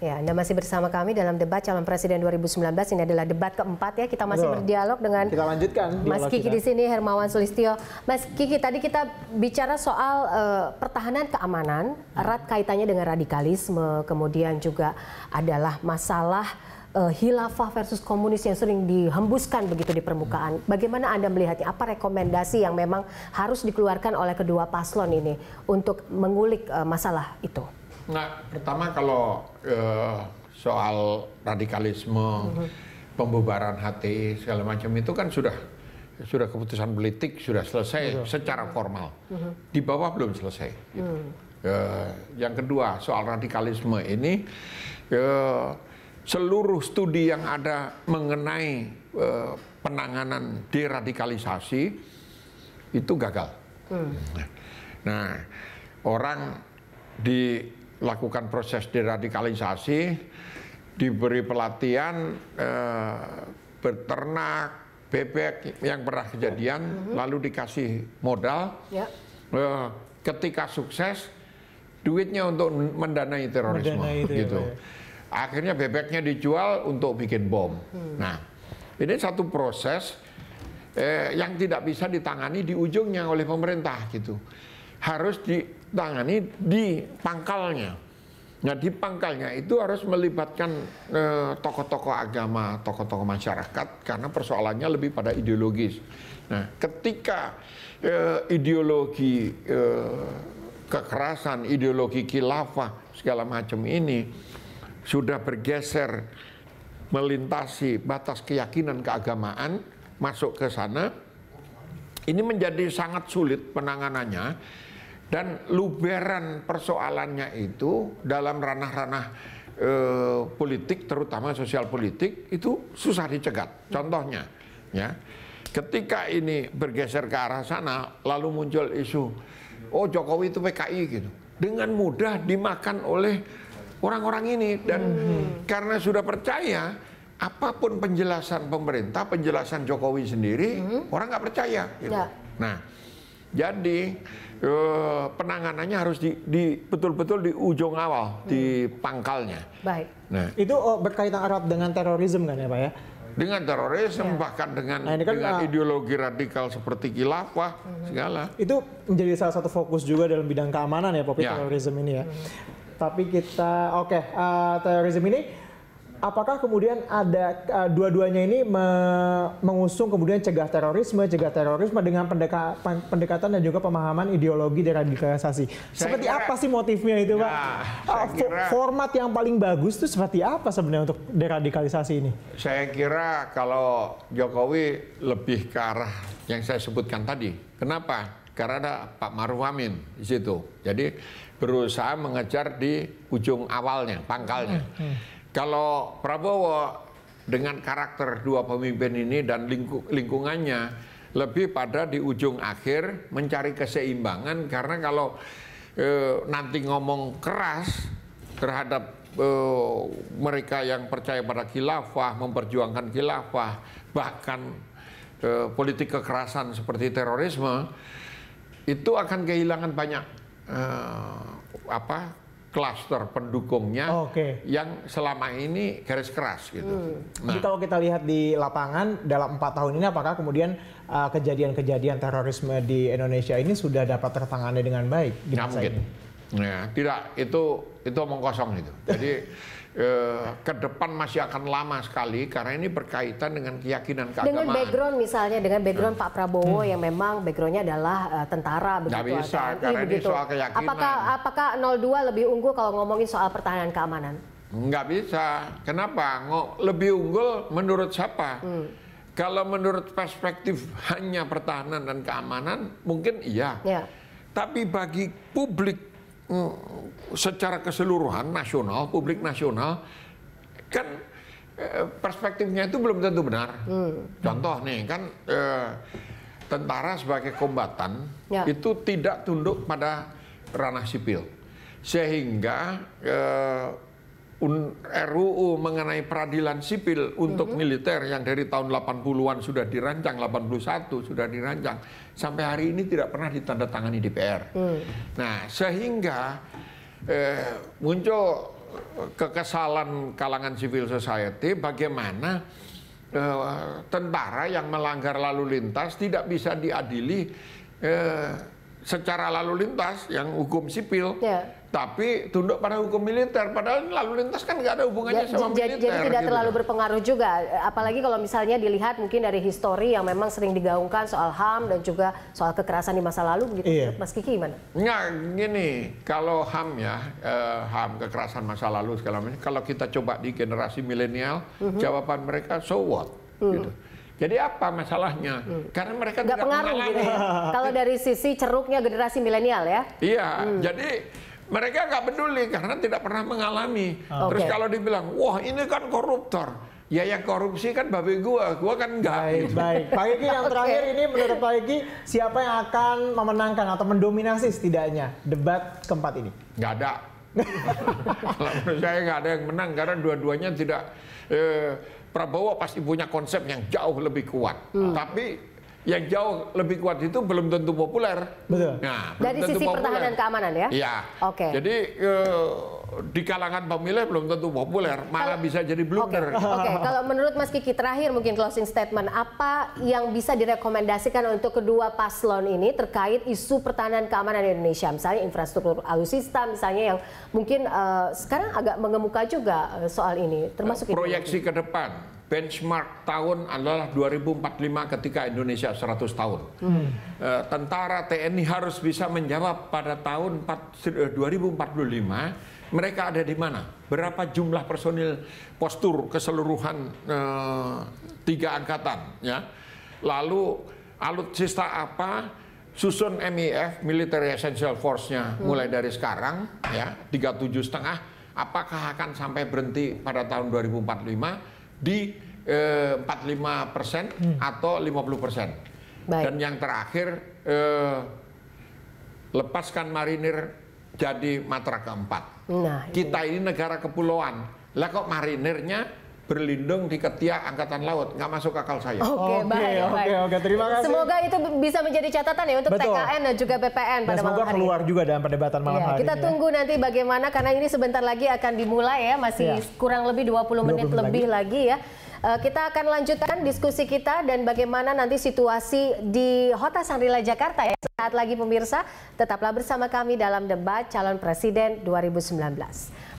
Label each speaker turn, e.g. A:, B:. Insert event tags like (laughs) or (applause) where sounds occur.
A: Ya, Anda masih bersama kami dalam debat calon presiden 2019. Ini adalah debat keempat ya. Kita masih Loh. berdialog dengan Kita lanjutkan. Mas Kiki di sini Hermawan Sulistio. Mas Kiki, tadi kita bicara soal uh, pertahanan keamanan, ya. erat kaitannya dengan radikalisme, kemudian juga adalah masalah uh, eh, hilafah versus komunis yang sering dihembuskan begitu di permukaan. Hmm. Bagaimana Anda melihatnya? Apa rekomendasi yang memang harus dikeluarkan oleh kedua paslon ini untuk mengulik eh, masalah itu?
B: Nah, pertama kalau uh, soal radikalisme, mm-hmm. pembubaran HTI segala macam itu kan sudah sudah keputusan politik sudah selesai mm-hmm. secara formal. Mm-hmm. Di bawah belum selesai. Gitu. mm Uh, yang kedua soal radikalisme ini uh, seluruh studi yang ada mengenai uh, penanganan deradikalisasi itu gagal. Hmm. Nah, orang di lakukan proses deradikalisasi, diberi pelatihan eh, beternak bebek yang pernah kejadian, mm -hmm. lalu dikasih modal. Yeah. Eh, ketika sukses, duitnya untuk mendanai terorisme, mendanai itu ya, gitu. Ya, Akhirnya bebeknya dijual untuk bikin bom. Hmm. Nah, ini satu proses eh, yang tidak bisa ditangani di ujungnya oleh pemerintah gitu. Harus di ditangani di pangkalnya. Nah di pangkalnya itu harus melibatkan eh, tokoh-tokoh eh, agama, tokoh-tokoh masyarakat karena persoalannya lebih pada ideologis. Nah ketika eh, ideologi eh, kekerasan, ideologi khilafah segala macam ini sudah bergeser melintasi batas keyakinan keagamaan masuk ke sana ini menjadi sangat sulit penanganannya dan luberan persoalannya itu dalam ranah-ranah e, politik, terutama sosial politik, itu susah dicegat. Contohnya, ya, ketika ini bergeser ke arah sana, lalu muncul isu, oh Jokowi itu PKI gitu, dengan mudah dimakan oleh orang-orang ini dan hmm. karena sudah percaya apapun penjelasan pemerintah, penjelasan Jokowi sendiri, hmm. orang nggak percaya. Gitu. Ya. Nah, jadi uh, penanganannya harus di, betul-betul di ujung awal, hmm. di pangkalnya.
C: Baik. Nah, itu oh, berkaitan erat dengan terorisme kan ya, Pak ya?
B: Dengan terorisme ya. bahkan dengan nah, kan, dengan uh, ideologi radikal seperti khilafah hmm. segala.
C: Itu menjadi salah satu fokus juga dalam bidang keamanan ya, Pak ya. ya. terorisme ini ya. Hmm. Tapi kita oke, okay, uh, eh, terorisme ini apakah kemudian ada uh, dua-duanya ini me mengusung kemudian cegah terorisme, cegah terorisme dengan pendeka pendekatan dan juga pemahaman ideologi deradikalisasi. seperti kira, apa sih motifnya itu, ya, Pak? Uh, eh, kira, format yang paling bagus itu seperti apa sebenarnya untuk deradikalisasi ini?
B: Saya kira kalau Jokowi lebih ke arah yang saya sebutkan tadi. Kenapa? Karena ada Pak Maruf Amin di situ. Jadi berusaha mengejar di ujung awalnya, pangkalnya. Hmm, hmm. Kalau Prabowo dengan karakter dua pemimpin ini dan lingku lingkungannya lebih pada di ujung akhir mencari keseimbangan karena kalau e, nanti ngomong keras terhadap e, mereka yang percaya pada khilafah, memperjuangkan khilafah, bahkan e, politik kekerasan seperti terorisme itu akan kehilangan banyak e, apa klaster pendukungnya okay. yang selama ini garis keras gitu. Hmm. Nah. Jadi kalau
C: kita lihat di lapangan dalam empat tahun ini apakah kemudian eh, kejadian-kejadian uh, terorisme di Indonesia ini sudah dapat tertangani dengan baik? Gimana mungkin? Ini? Ya,
B: tidak itu itu omong kosong itu. Jadi (laughs) eh, ke depan masih akan lama sekali karena ini berkaitan dengan keyakinan keagamaan. Dengan background
A: misalnya dengan background hmm. Pak Prabowo hmm. yang memang backgroundnya adalah uh, tentara begitu. Gak bisa TNI, karena begitu. ini soal keyakinan. Apakah apakah 02 lebih unggul kalau ngomongin soal pertahanan keamanan?
B: Nggak bisa. Kenapa? Lebih unggul menurut siapa? Hmm. Kalau menurut perspektif hanya pertahanan dan keamanan, mungkin iya. Ya. Tapi bagi publik Eh, secara keseluruhan nasional, publik nasional kan eh, perspektifnya itu belum tentu benar. Hmm. Contoh nih kan eh, tentara sebagai kombatan ya. itu tidak tunduk pada ranah sipil, sehingga RUU mengenai peradilan sipil untuk mm -hmm. militer yang dari tahun 80-an sudah dirancang, 81 sudah dirancang, sampai hari ini tidak pernah ditandatangani DPR. Mm. Nah, sehingga eh, muncul kekesalan kalangan civil society bagaimana eh, tentara yang melanggar lalu lintas tidak bisa diadili eh, secara lalu lintas yang hukum sipil, ya. tapi tunduk pada hukum militer. Padahal lalu lintas kan nggak ada hubungannya ya, sama militer. Jadi tidak gitu. terlalu
A: berpengaruh juga. Apalagi kalau misalnya dilihat mungkin dari histori yang memang sering digaungkan soal HAM dan juga soal kekerasan di masa lalu, begitu. Iya. Mas Kiki gimana?
B: Nggak, gini. Kalau HAM ya, eh, HAM kekerasan masa lalu segala macam. Kalau kita coba di generasi milenial, uh mhm. -huh. jawaban mereka so what, -huh. Mhm. gitu jadi apa masalahnya? Hmm. Karena mereka Gak tidak pengaruh mengalami. Gitu ya. Kalau
A: dari sisi ceruknya generasi milenial ya?
B: Iya, hmm. jadi mereka nggak peduli karena tidak pernah mengalami. Okay. Ah. Terus kalau dibilang, wah ini kan koruptor. Ya yang korupsi kan babi gua, gua kan enggak. Baik, gitu. (laughs) baik. Pak Iki yang okay. terakhir ini menurut Pak
C: Iki siapa yang akan memenangkan atau mendominasi setidaknya debat keempat ini? Gak ada. (laughs)
B: kalau menurut saya nggak ada yang menang karena dua-duanya tidak eh, Prabowo pasti punya konsep yang jauh lebih kuat. Hmm. Tapi yang jauh lebih kuat itu belum tentu populer. Betul. Nah, Dari sisi populer. pertahanan
A: keamanan ya? Iya. Oke. Okay.
B: Jadi uh, di kalangan pemilih belum tentu populer, malah kalau, bisa jadi blunder. Oke, okay, (laughs) okay.
A: kalau menurut Mas Kiki terakhir mungkin closing statement, apa yang bisa direkomendasikan untuk kedua paslon ini terkait isu pertahanan keamanan Indonesia, misalnya infrastruktur alutsista, misalnya yang mungkin uh, sekarang agak mengemuka juga eh, soal ini, termasuk proyeksi
B: ke depan benchmark tahun adalah 2045 ketika Indonesia 100 tahun. Hmm. E, tentara TNI harus bisa menjawab pada tahun 4, 2045 mereka ada di mana, berapa jumlah personil postur keseluruhan eh, tiga angkatan, ya. Lalu alutsista apa, susun MEF Military Essential Force-nya hmm. mulai dari sekarang ya 37 setengah apakah akan sampai berhenti pada tahun 2045 di eh, 45 persen hmm. atau 50 persen dan yang terakhir eh, lepaskan marinir jadi matra keempat Nah, kita ini negara kepulauan. Lah kok marinernya berlindung di ketiak angkatan laut nggak masuk akal saya. Oke, okay, baik,
A: oke, okay, oke, okay, terima kasih. Semoga itu bisa menjadi catatan ya untuk Betul. TKN dan juga PPN pada dan semoga malam hari.
C: keluar juga dalam perdebatan malam ya, hari. Kita ini, ya. tunggu
A: ya. nanti bagaimana karena ini sebentar lagi akan dimulai ya, masih ya. kurang lebih 20 menit lebih lagi. lagi ya. Uh, kita akan lanjutkan diskusi kita dan bagaimana nanti situasi di Hotel Sangrila Jakarta ya. Saat lagi pemirsa, tetaplah bersama kami dalam debat calon presiden 2019.